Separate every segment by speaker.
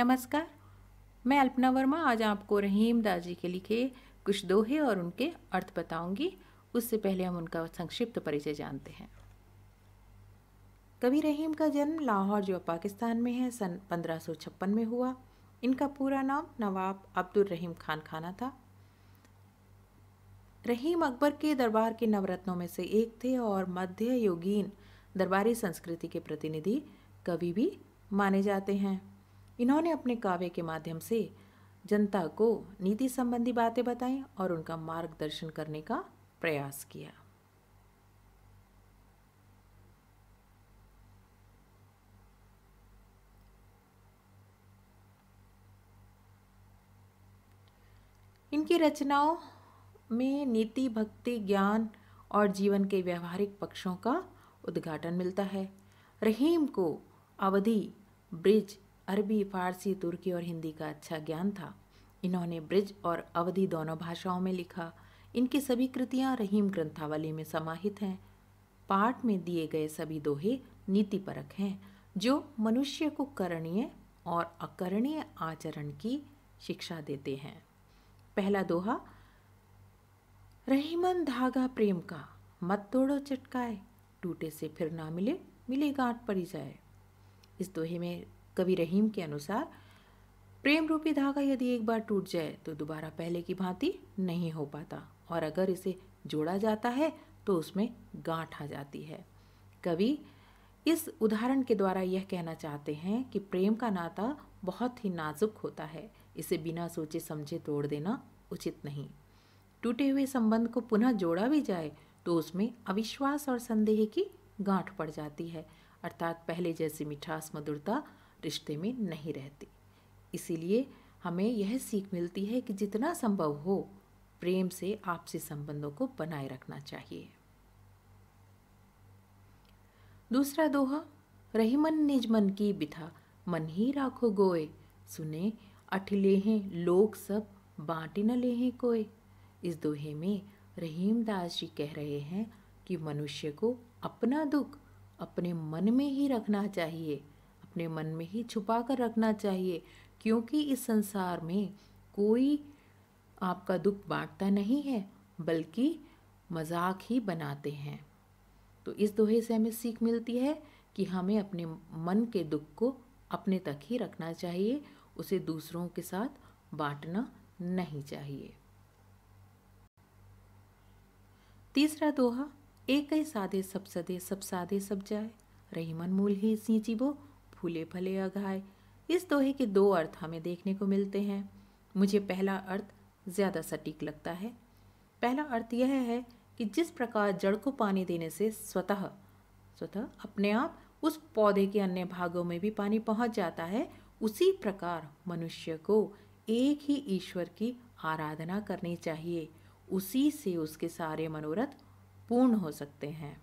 Speaker 1: नमस्कार मैं अल्पना वर्मा आज आपको रहीम दाजी के लिखे कुछ दोहे और उनके अर्थ बताऊंगी उससे पहले हम उनका संक्षिप्त परिचय जानते हैं कवि रहीम का जन्म लाहौर जो पाकिस्तान में है सन 1556 में हुआ इनका पूरा नाम नवाब अब्दुल रहीम खान खाना था रहीम अकबर के दरबार के नवरत्नों में से एक थे और मध्य योगीन दरबारी संस्कृति के प्रतिनिधि कवि भी माने जाते हैं इन्होंने अपने काव्य के माध्यम से जनता को नीति संबंधी बातें बताई और उनका मार्गदर्शन करने का प्रयास किया इनकी रचनाओं में नीति भक्ति ज्ञान और जीवन के व्यवहारिक पक्षों का उद्घाटन मिलता है रहीम को अवधि ब्रिज अरबी फारसी तुर्की और हिंदी का अच्छा ज्ञान था इन्होंने ब्रिज और अवधि दोनों भाषाओं में लिखा इनकी सभी कृतियाँ रहीम ग्रंथावली में समाहित हैं पाठ में दिए गए सभी दोहे नीतिपरक हैं जो मनुष्य को करणीय और अकरणीय आचरण की शिक्षा देते हैं पहला दोहा रहीमन धागा प्रेम का मत तोड़ो चटकाए टूटे से फिर ना मिले मिले गांठ पड़ी जाए इस दोहे में कभी रहीम के अनुसार प्रेम रूपी धागा यदि एक बार टूट जाए तो दोबारा पहले की भांति नहीं हो पाता और अगर इसे जोड़ा जाता है तो उसमें गांठ आ जाती है कवि इस उदाहरण के द्वारा यह कहना चाहते हैं कि प्रेम का नाता बहुत ही नाजुक होता है इसे बिना सोचे समझे तोड़ देना उचित नहीं टूटे हुए संबंध को पुनः जोड़ा भी जाए तो उसमें अविश्वास और संदेह की गांठ पड़ जाती है अर्थात पहले जैसी मिठास मधुरता रिश्ते में नहीं रहते इसीलिए हमें यह सीख मिलती है कि जितना संभव हो प्रेम से आपसी संबंधों को बनाए रखना चाहिए दूसरा दोहा रहीमन निज मन की बिथा मन ही राखो गोए सुने अठिले हैं लोग सब बांटे न ले हैं कोए इस दोहे में रहीमदास जी कह रहे हैं कि मनुष्य को अपना दुख अपने मन में ही रखना चाहिए अपने मन में ही छुपा कर रखना चाहिए क्योंकि इस संसार में कोई आपका दुख बांटता नहीं है बल्कि मजाक ही बनाते हैं तो इस दोहे से हमें सीख मिलती है कि हमें अपने मन के दुख को अपने तक ही रखना चाहिए उसे दूसरों के साथ बांटना नहीं चाहिए तीसरा दोहा एक ही साधे सब सदे सब साधे सब जाए रही मन मूल ही सींची वो फूले फले अघाए इस दोहे के दो अर्थ हमें देखने को मिलते हैं मुझे पहला अर्थ ज़्यादा सटीक लगता है पहला अर्थ यह है कि जिस प्रकार जड़ को पानी देने से स्वतः स्वतः अपने आप उस पौधे के अन्य भागों में भी पानी पहुंच जाता है उसी प्रकार मनुष्य को एक ही ईश्वर की आराधना करनी चाहिए उसी से उसके सारे मनोरथ पूर्ण हो सकते हैं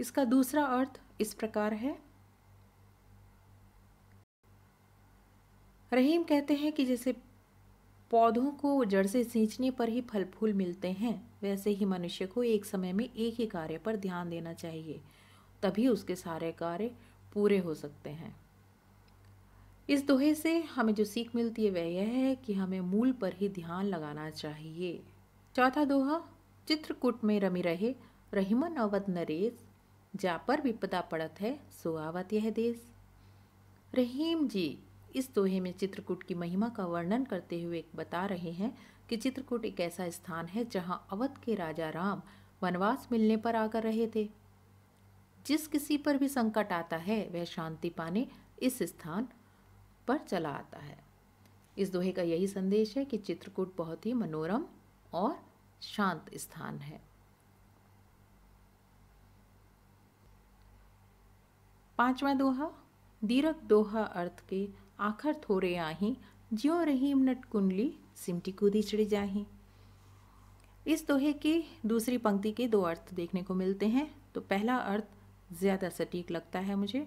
Speaker 1: इसका दूसरा अर्थ इस प्रकार है रहीम कहते हैं कि जैसे पौधों को जड़ से सींचने पर ही फल फूल मिलते हैं वैसे ही मनुष्य को एक समय में एक ही कार्य पर ध्यान देना चाहिए तभी उसके सारे कार्य पूरे हो सकते हैं इस दोहे से हमें जो सीख मिलती है वह यह है कि हमें मूल पर ही ध्यान लगाना चाहिए चौथा दोहा चित्रकूट में रमी रहे रहीमन अवध नरेश जा पर विपदा पड़त है सो आवत यह देश रहीम जी इस दोहे में चित्रकूट की महिमा का वर्णन करते हुए बता रहे हैं कि चित्रकूट एक ऐसा स्थान है जहां अवध के राजा राम वनवास मिलने पर आकर रहे थे जिस किसी पर भी संकट आता है वह शांति पाने इस स्थान पर चला आता है इस दोहे का यही संदेश है कि चित्रकूट बहुत ही मनोरम और शांत स्थान है पांचवा दोहा दीरक दोहा अर्थ के आखर थोरे आही ज्यो रही नट कुंडली सिमटी कूदी चढ़ी जाही इस दोहे की दूसरी पंक्ति के दो अर्थ देखने को मिलते हैं तो पहला अर्थ ज़्यादा सटीक लगता है मुझे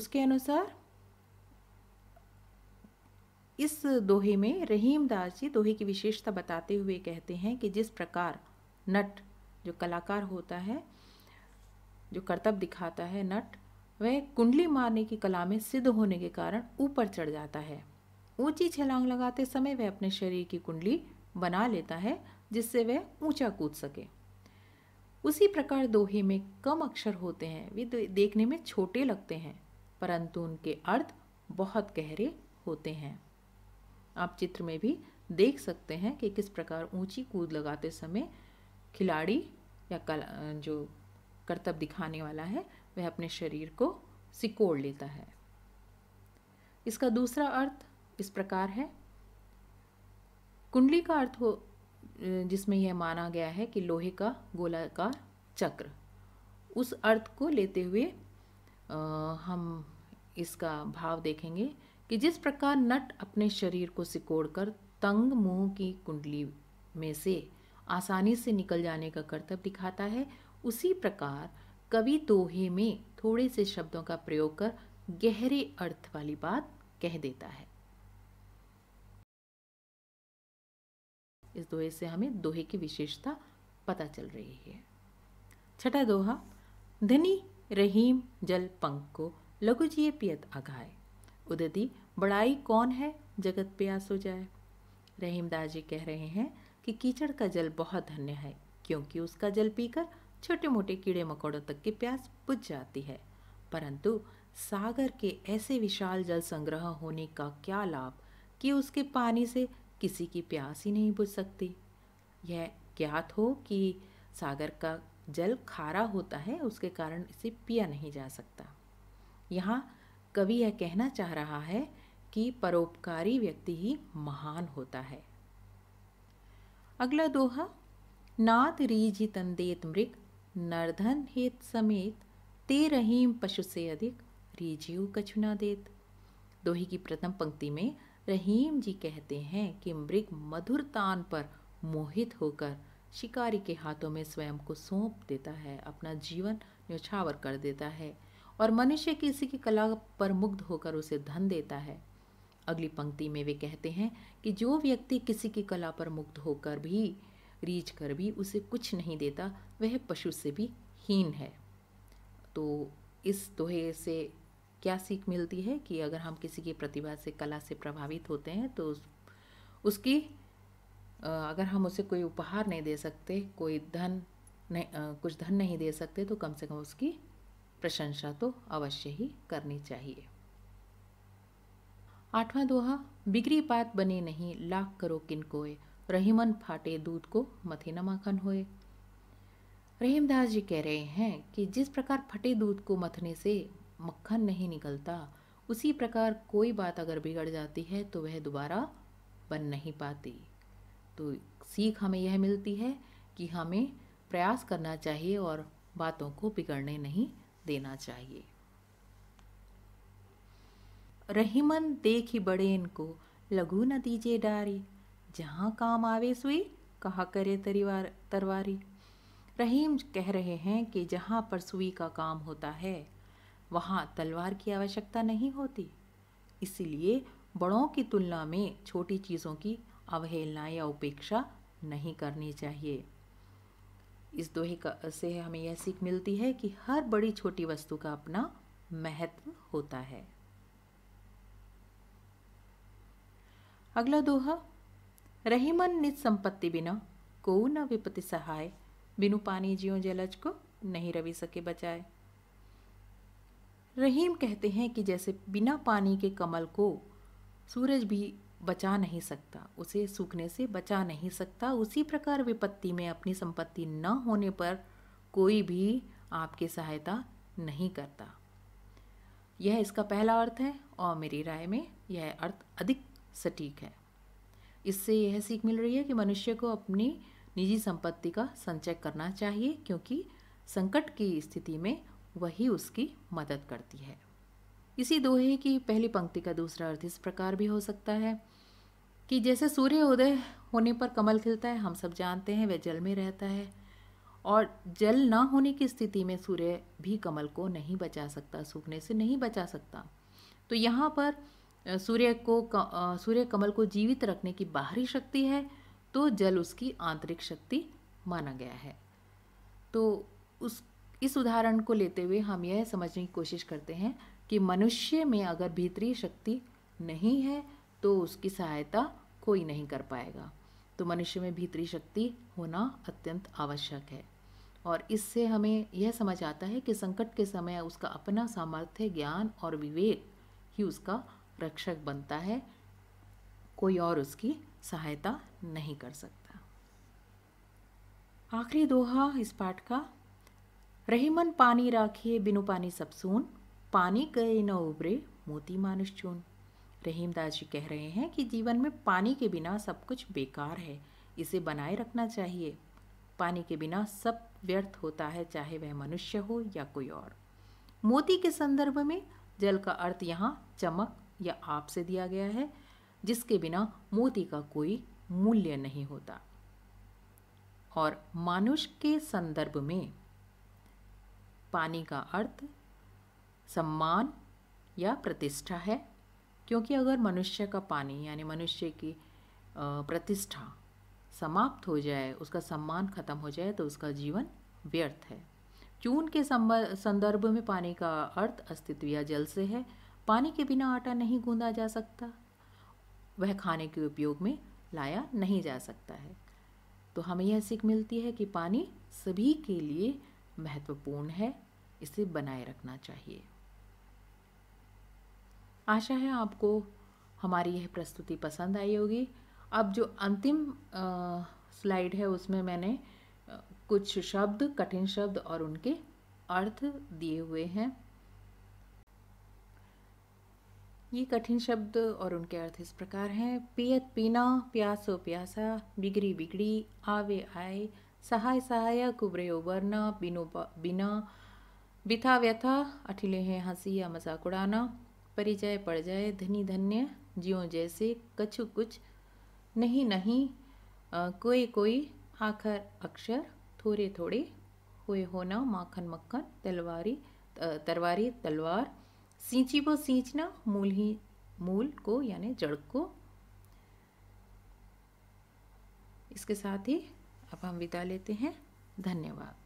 Speaker 1: उसके अनुसार इस दोहे में रहीम दास जी दोहे की विशेषता बताते हुए कहते हैं कि जिस प्रकार नट जो कलाकार होता है जो कर्तव्य दिखाता है नट वह कुंडली मारने की कला में सिद्ध होने के कारण ऊपर चढ़ जाता है ऊंची छलांग लगाते समय वह अपने शरीर की कुंडली बना लेता है जिससे वह ऊंचा कूद सके उसी प्रकार दोहे में कम अक्षर होते हैं वे देखने में छोटे लगते हैं परंतु उनके अर्थ बहुत गहरे होते हैं आप चित्र में भी देख सकते हैं कि किस प्रकार ऊंची कूद लगाते समय खिलाड़ी या कला जो कर्तव्य दिखाने वाला है वह अपने शरीर को सिकोड़ लेता है इसका दूसरा अर्थ इस प्रकार है कुंडली का अर्थ हो जिसमें यह माना गया है कि लोहे का गोलाकार चक्र उस अर्थ को लेते हुए आ, हम इसका भाव देखेंगे कि जिस प्रकार नट अपने शरीर को सिकोड़कर तंग मुंह की कुंडली में से आसानी से निकल जाने का कर्तव्य दिखाता है उसी प्रकार कवि दोहे में थोड़े से शब्दों का प्रयोग कर गहरे अर्थ वाली बात कह देता है इस दोहे से हमें दोहे की विशेषता पता चल रही है छठा दोहा धनी रहीम जल पंख को लघु जी पियत अघाए उदी बड़ाई कौन है जगत प्यास हो जाए रहीमदास जी कह रहे हैं कि कीचड़ का जल बहुत धन्य है क्योंकि उसका जल पीकर छोटे मोटे कीड़े मकोड़ों तक की प्यास बुझ जाती है परंतु सागर के ऐसे विशाल जल संग्रह होने का क्या लाभ कि उसके पानी से किसी की प्यास ही नहीं बुझ सकती यह ज्ञात हो कि सागर का जल खारा होता है उसके कारण इसे पिया नहीं जा सकता यहाँ कवि यह कहना चाह रहा है कि परोपकारी व्यक्ति ही महान होता है अगला दोहा नाथ रीझि तंदेत मृग नर्धन हित समेत ते रहीम पशु से अधिक रीजियो कछु ना देत दोहे की प्रथम पंक्ति में रहीम जी कहते हैं कि मृग मधुर तान पर मोहित होकर शिकारी के हाथों में स्वयं को सौंप देता है अपना जीवन न्योछावर कर देता है और मनुष्य किसी की कला पर मुग्ध होकर उसे धन देता है अगली पंक्ति में वे कहते हैं कि जो व्यक्ति किसी की कला पर मुग्ध होकर भी रीछ कर भी उसे कुछ नहीं देता वह पशु से भी हीन है तो इस दोहे से क्या सीख मिलती है कि अगर हम किसी की प्रतिभा से कला से प्रभावित होते हैं तो उस, उसकी अगर हम उसे कोई उपहार नहीं दे सकते कोई धन नहीं कुछ धन नहीं दे सकते तो कम से कम उसकी प्रशंसा तो अवश्य ही करनी चाहिए आठवां दोहा बिगड़ी बात बने नहीं लाख करो किन कोय रहीमन फाटे दूध को मथे न माखन होए रहीमदास जी कह रहे हैं कि जिस प्रकार फटे दूध को मथने से मक्खन नहीं निकलता उसी प्रकार कोई बात अगर बिगड़ जाती है तो वह दोबारा बन नहीं पाती तो सीख हमें यह मिलती है कि हमें प्रयास करना चाहिए और बातों को बिगड़ने नहीं देना चाहिए रहीमन देखी बड़े इनको लघु न दीजिए डारी जहाँ काम आवे सुई कहा करे तरीवार तरवारी रहीम कह रहे हैं कि जहाँ पर सुई का काम होता है वहाँ तलवार की आवश्यकता नहीं होती इसलिए बड़ों की तुलना में छोटी चीज़ों की अवहेलना या उपेक्षा नहीं करनी चाहिए इस दोहे का से हमें यह सीख मिलती है कि हर बड़ी छोटी वस्तु का अपना महत्व होता है अगला दोहा रहीमन निज संपत्ति बिना को न विपत्ति सहाय बिनु पानी जियो जलज को नहीं रवि सके बचाए रहीम कहते हैं कि जैसे बिना पानी के कमल को सूरज भी बचा नहीं सकता उसे सूखने से बचा नहीं सकता उसी प्रकार विपत्ति में अपनी संपत्ति न होने पर कोई भी आपकी सहायता नहीं करता यह इसका पहला अर्थ है और मेरी राय में यह अर्थ अधिक सटीक है इससे यह सीख मिल रही है कि मनुष्य को अपनी निजी संपत्ति का संचय करना चाहिए क्योंकि संकट की स्थिति में वही उसकी मदद करती है इसी दोहे की पहली पंक्ति का दूसरा अर्थ इस प्रकार भी हो सकता है कि जैसे सूर्य उदय होने पर कमल खिलता है हम सब जानते हैं वह जल में रहता है और जल ना होने की स्थिति में सूर्य भी कमल को नहीं बचा सकता सूखने से नहीं बचा सकता तो यहाँ पर सूर्य को सूर्य कमल को जीवित रखने की बाहरी शक्ति है तो जल उसकी आंतरिक शक्ति माना गया है तो उस इस उदाहरण को लेते हुए हम यह समझने की कोशिश करते हैं कि मनुष्य में अगर भीतरी शक्ति नहीं है तो उसकी सहायता कोई नहीं कर पाएगा तो मनुष्य में भीतरी शक्ति होना अत्यंत आवश्यक है और इससे हमें यह समझ आता है कि संकट के समय उसका अपना सामर्थ्य ज्ञान और विवेक ही उसका रक्षक बनता है कोई और उसकी सहायता नहीं कर सकता आखिरी दोहा इस पाठ का रहीमन पानी राखिए बिनु पानी सबसून पानी गए न उबरे मोती मानुष चून रहीमदास जी कह रहे हैं कि जीवन में पानी के बिना सब कुछ बेकार है इसे बनाए रखना चाहिए पानी के बिना सब व्यर्थ होता है चाहे वह मनुष्य हो या कोई और मोती के संदर्भ में जल का अर्थ यहाँ चमक या आप से दिया गया है जिसके बिना मोती का कोई मूल्य नहीं होता और मानुष के संदर्भ में पानी का अर्थ सम्मान या प्रतिष्ठा है क्योंकि अगर मनुष्य का पानी यानी मनुष्य की प्रतिष्ठा समाप्त हो जाए उसका सम्मान खत्म हो जाए तो उसका जीवन व्यर्थ है चून के संदर्भ में पानी का अर्थ अस्तित्व या जल से है पानी के बिना आटा नहीं गूंदा जा सकता वह खाने के उपयोग में लाया नहीं जा सकता है तो हमें यह सीख मिलती है कि पानी सभी के लिए महत्वपूर्ण है इसे बनाए रखना चाहिए आशा है आपको हमारी यह प्रस्तुति पसंद आई होगी अब जो अंतिम स्लाइड है उसमें मैंने कुछ शब्द कठिन शब्द और उनके अर्थ दिए हुए हैं ये कठिन शब्द और उनके अर्थ इस प्रकार हैं पियत पीना प्यासो प्यासा बिगड़ी बिगड़ी आवे आए सहाय सहाय कुबरे उबरना बिनो बिना बिथा व्यथा अठिले हैं हंसी या मजाक उड़ाना परिचय पड़ जाए धनी धन्य जियो जैसे कछु कुछ नहीं नहीं आ, कोई कोई आखर अक्षर थोड़े थोड़े हुए होना माखन मक्खन तलवारी तरवारी तलवार सींची को सींचना मूल ही मूल को यानी जड़ को इसके साथ ही अब हम विदा लेते हैं धन्यवाद